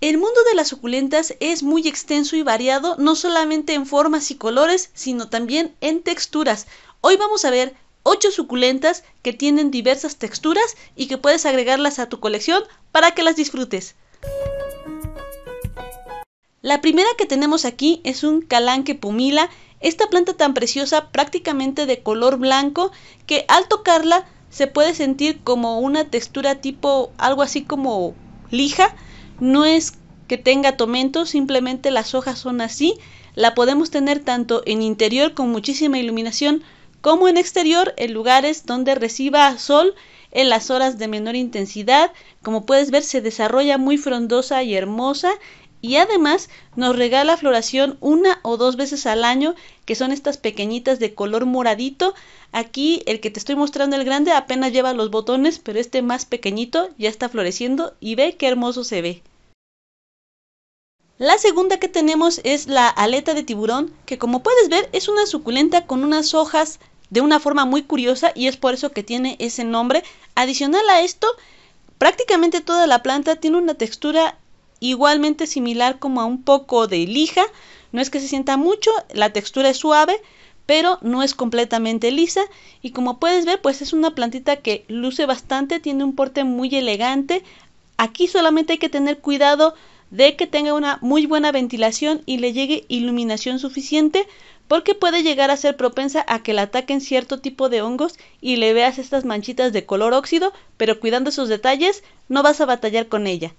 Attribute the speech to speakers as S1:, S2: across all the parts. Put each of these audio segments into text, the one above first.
S1: El mundo de las suculentas es muy extenso y variado, no solamente en formas y colores, sino también en texturas. Hoy vamos a ver 8 suculentas que tienen diversas texturas y que puedes agregarlas a tu colección para que las disfrutes. La primera que tenemos aquí es un calanque pumila, esta planta tan preciosa prácticamente de color blanco que al tocarla se puede sentir como una textura tipo algo así como lija, no es que tenga tomento, simplemente las hojas son así. La podemos tener tanto en interior con muchísima iluminación como en exterior en lugares donde reciba sol en las horas de menor intensidad. Como puedes ver se desarrolla muy frondosa y hermosa y además nos regala floración una o dos veces al año, que son estas pequeñitas de color moradito. Aquí el que te estoy mostrando, el grande, apenas lleva los botones, pero este más pequeñito ya está floreciendo y ve qué hermoso se ve. La segunda que tenemos es la aleta de tiburón, que como puedes ver es una suculenta con unas hojas de una forma muy curiosa y es por eso que tiene ese nombre. Adicional a esto, prácticamente toda la planta tiene una textura igualmente similar como a un poco de lija. No es que se sienta mucho, la textura es suave, pero no es completamente lisa y como puedes ver pues es una plantita que luce bastante, tiene un porte muy elegante. Aquí solamente hay que tener cuidado de que tenga una muy buena ventilación y le llegue iluminación suficiente porque puede llegar a ser propensa a que le ataquen cierto tipo de hongos y le veas estas manchitas de color óxido, pero cuidando sus detalles no vas a batallar con ella.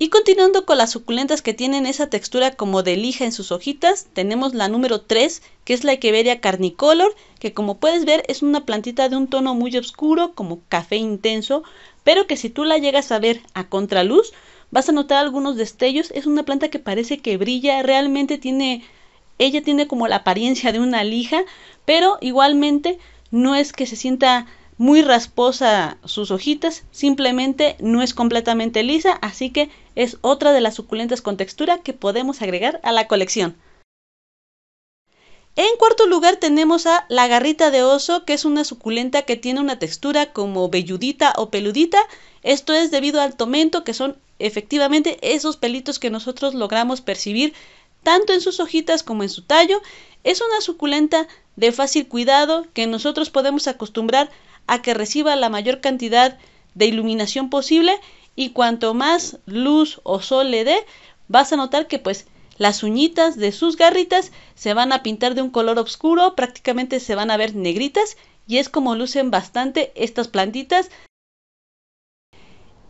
S1: Y continuando con las suculentas que tienen esa textura como de lija en sus hojitas, tenemos la número 3, que es la Echeveria carnicolor, que como puedes ver es una plantita de un tono muy oscuro, como café intenso, pero que si tú la llegas a ver a contraluz, vas a notar algunos destellos. Es una planta que parece que brilla, realmente tiene, ella tiene como la apariencia de una lija, pero igualmente no es que se sienta muy rasposa sus hojitas, simplemente no es completamente lisa, así que es otra de las suculentas con textura que podemos agregar a la colección. En cuarto lugar tenemos a la garrita de oso, que es una suculenta que tiene una textura como velludita o peludita. Esto es debido al tomento, que son efectivamente esos pelitos que nosotros logramos percibir tanto en sus hojitas como en su tallo. Es una suculenta de fácil cuidado que nosotros podemos acostumbrar a que reciba la mayor cantidad de iluminación posible y cuanto más luz o sol le dé, vas a notar que pues las uñitas de sus garritas se van a pintar de un color oscuro, prácticamente se van a ver negritas y es como lucen bastante estas plantitas.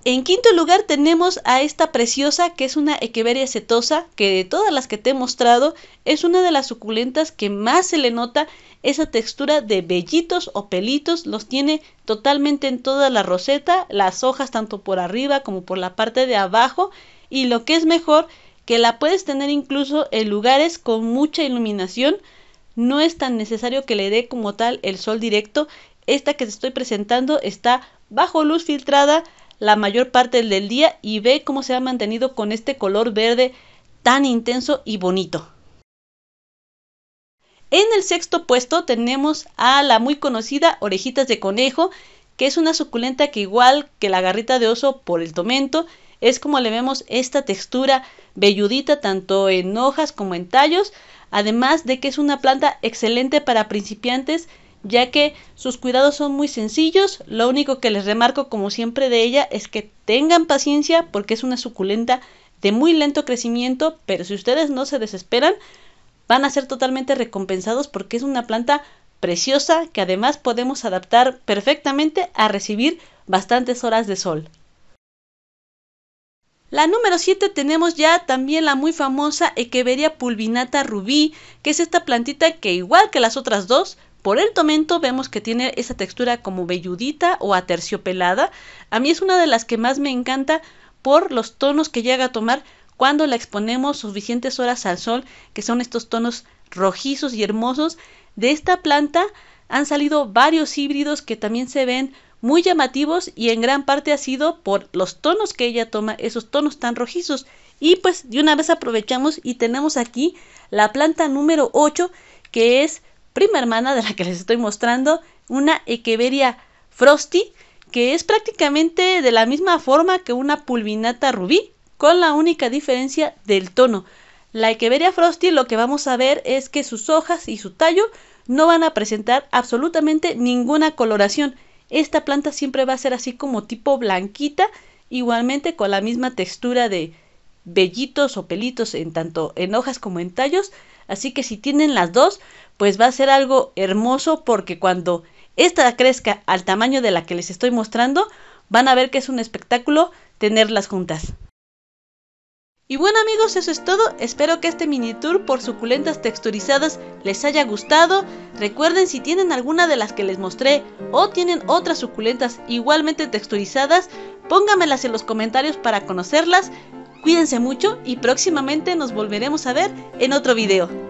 S1: En quinto lugar tenemos a esta preciosa que es una echeveria setosa que de todas las que te he mostrado es una de las suculentas que más se le nota esa textura de vellitos o pelitos, los tiene totalmente en toda la roseta, las hojas tanto por arriba como por la parte de abajo y lo que es mejor que la puedes tener incluso en lugares con mucha iluminación. No es tan necesario que le dé como tal el sol directo. Esta que te estoy presentando está bajo luz filtrada la mayor parte del día y ve cómo se ha mantenido con este color verde tan intenso y bonito. En el sexto puesto tenemos a la muy conocida orejitas de conejo, que es una suculenta que igual que la garrita de oso por el tomento, es como le vemos esta textura velludita tanto en hojas como en tallos, además de que es una planta excelente para principiantes ya que sus cuidados son muy sencillos, lo único que les remarco como siempre de ella es que tengan paciencia porque es una suculenta de muy lento crecimiento, pero si ustedes no se desesperan, van a ser totalmente recompensados porque es una planta preciosa que además podemos adaptar perfectamente a recibir bastantes horas de sol. La número 7 tenemos ya también la muy famosa Echeveria pulvinata rubí, que es esta plantita que igual que las otras dos, por el tomento vemos que tiene esa textura como velludita o aterciopelada. A mí es una de las que más me encanta por los tonos que llega a tomar cuando la exponemos suficientes horas al sol, que son estos tonos rojizos y hermosos. De esta planta han salido varios híbridos que también se ven muy llamativos y en gran parte ha sido por los tonos que ella toma, esos tonos tan rojizos. Y pues de una vez aprovechamos y tenemos aquí la planta número 8 que es prima hermana de la que les estoy mostrando, una Echeveria frosty que es prácticamente de la misma forma que una pulvinata rubí con la única diferencia del tono. La Echeveria frosty lo que vamos a ver es que sus hojas y su tallo no van a presentar absolutamente ninguna coloración esta planta siempre va a ser así como tipo blanquita, igualmente con la misma textura de vellitos o pelitos en tanto en hojas como en tallos. Así que si tienen las dos, pues va a ser algo hermoso porque cuando esta crezca al tamaño de la que les estoy mostrando, van a ver que es un espectáculo tenerlas juntas. Y bueno amigos, eso es todo. Espero que este mini tour por suculentas texturizadas les haya gustado. Recuerden si tienen alguna de las que les mostré o tienen otras suculentas igualmente texturizadas, póngamelas en los comentarios para conocerlas. Cuídense mucho y próximamente nos volveremos a ver en otro video.